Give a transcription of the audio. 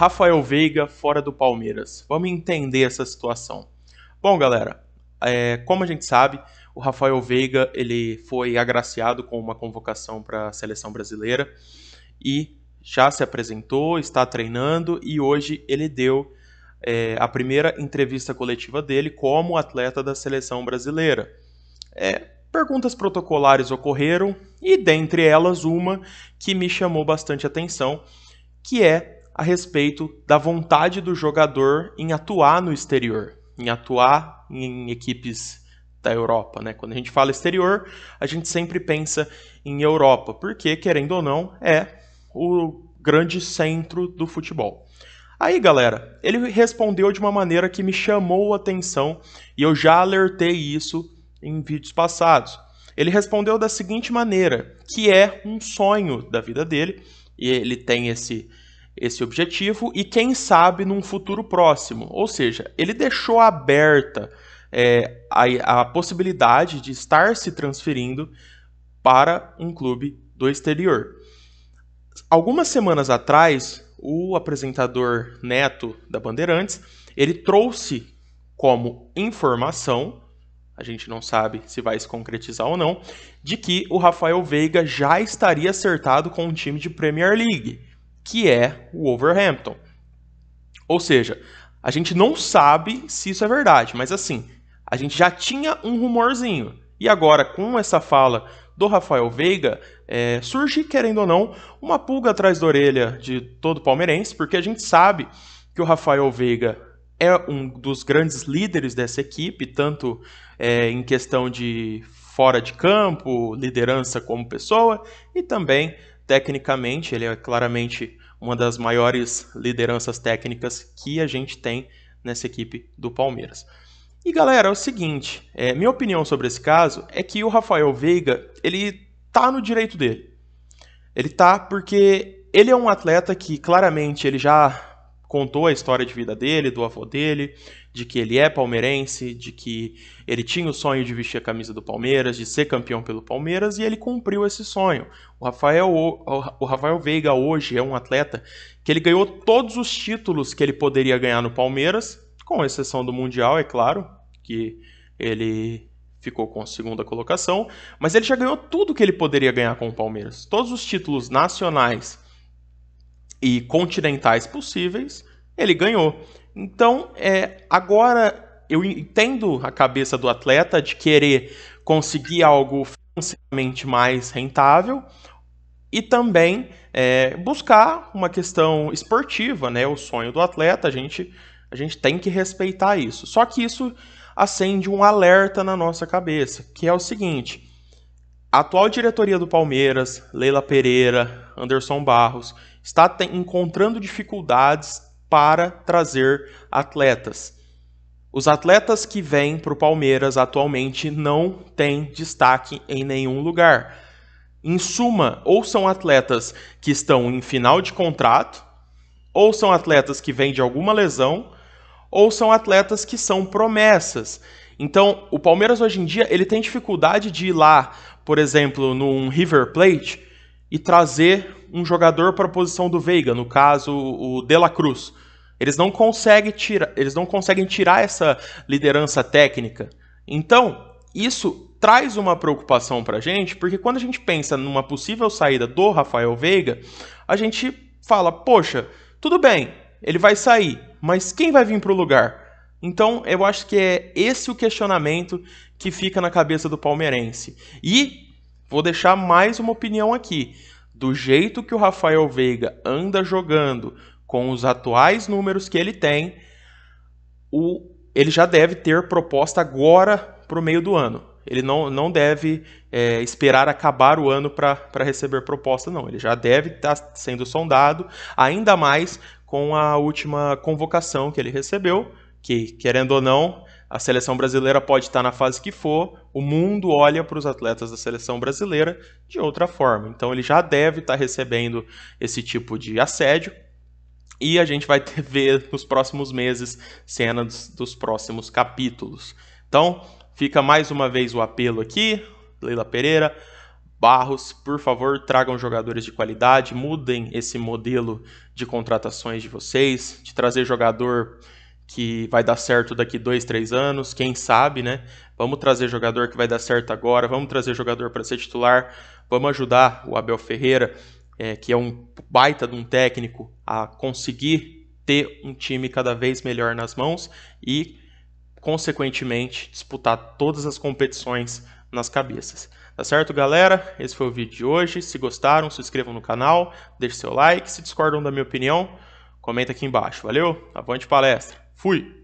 Rafael Veiga fora do Palmeiras. Vamos entender essa situação. Bom, galera, é, como a gente sabe, o Rafael Veiga ele foi agraciado com uma convocação para a seleção brasileira e já se apresentou, está treinando e hoje ele deu é, a primeira entrevista coletiva dele como atleta da seleção brasileira. É, perguntas protocolares ocorreram e dentre elas uma que me chamou bastante atenção, que é a respeito da vontade do jogador em atuar no exterior, em atuar em equipes da Europa, né? Quando a gente fala exterior, a gente sempre pensa em Europa, porque querendo ou não é o grande centro do futebol. Aí, galera, ele respondeu de uma maneira que me chamou a atenção e eu já alertei isso em vídeos passados. Ele respondeu da seguinte maneira, que é um sonho da vida dele, e ele tem esse esse objetivo e quem sabe num futuro próximo. Ou seja, ele deixou aberta é, a, a possibilidade de estar se transferindo para um clube do exterior. Algumas semanas atrás, o apresentador Neto da Bandeirantes, ele trouxe como informação, a gente não sabe se vai se concretizar ou não, de que o Rafael Veiga já estaria acertado com um time de Premier League que é o Wolverhampton. Ou seja, a gente não sabe se isso é verdade, mas assim, a gente já tinha um rumorzinho. E agora, com essa fala do Rafael Veiga, é, surge, querendo ou não, uma pulga atrás da orelha de todo palmeirense, porque a gente sabe que o Rafael Veiga é um dos grandes líderes dessa equipe, tanto é, em questão de fora de campo, liderança como pessoa, e também, tecnicamente, ele é claramente uma das maiores lideranças técnicas que a gente tem nessa equipe do Palmeiras. E galera, é o seguinte, é, minha opinião sobre esse caso é que o Rafael Veiga, ele tá no direito dele. Ele tá porque ele é um atleta que claramente ele já contou a história de vida dele, do avô dele, de que ele é palmeirense, de que ele tinha o sonho de vestir a camisa do Palmeiras, de ser campeão pelo Palmeiras e ele cumpriu esse sonho. O Rafael, o Rafael Veiga hoje é um atleta que ele ganhou todos os títulos que ele poderia ganhar no Palmeiras, com exceção do Mundial, é claro, que ele ficou com a segunda colocação, mas ele já ganhou tudo que ele poderia ganhar com o Palmeiras, todos os títulos nacionais e continentais possíveis, ele ganhou. Então, é, agora eu entendo a cabeça do atleta de querer conseguir algo financeiramente mais rentável e também é, buscar uma questão esportiva, né? O sonho do atleta, a gente, a gente tem que respeitar isso. Só que isso acende um alerta na nossa cabeça, que é o seguinte: a atual diretoria do Palmeiras, Leila Pereira, Anderson Barros, está encontrando dificuldades para trazer atletas. Os atletas que vêm para o Palmeiras atualmente não têm destaque em nenhum lugar. Em suma, ou são atletas que estão em final de contrato, ou são atletas que vêm de alguma lesão, ou são atletas que são promessas. Então, o Palmeiras hoje em dia ele tem dificuldade de ir lá, por exemplo, num River Plate e trazer um jogador para a posição do Veiga, no caso o De La Cruz. Eles não conseguem tirar, eles não conseguem tirar essa liderança técnica. Então, isso traz uma preocupação para a gente, porque quando a gente pensa numa possível saída do Rafael Veiga, a gente fala, poxa, tudo bem, ele vai sair, mas quem vai vir para o lugar? Então, eu acho que é esse o questionamento que fica na cabeça do palmeirense. E Vou deixar mais uma opinião aqui. Do jeito que o Rafael Veiga anda jogando, com os atuais números que ele tem, o, ele já deve ter proposta agora para o meio do ano. Ele não, não deve é, esperar acabar o ano para receber proposta, não. Ele já deve estar tá sendo sondado, ainda mais com a última convocação que ele recebeu, que, querendo ou não, a seleção brasileira pode estar na fase que for, o mundo olha para os atletas da seleção brasileira de outra forma. Então ele já deve estar recebendo esse tipo de assédio. E a gente vai ter, ver nos próximos meses cenas dos próximos capítulos. Então, fica mais uma vez o apelo aqui, Leila Pereira, Barros, por favor, tragam jogadores de qualidade, mudem esse modelo de contratações de vocês, de trazer jogador que vai dar certo daqui dois, três anos, quem sabe, né? Vamos trazer jogador que vai dar certo agora, vamos trazer jogador para ser titular, vamos ajudar o Abel Ferreira, é, que é um baita de um técnico, a conseguir ter um time cada vez melhor nas mãos e, consequentemente, disputar todas as competições nas cabeças. Tá certo, galera? Esse foi o vídeo de hoje. Se gostaram, se inscrevam no canal, deixe seu like. Se discordam da minha opinião, comenta aqui embaixo. Valeu? Avante palestra. Fui!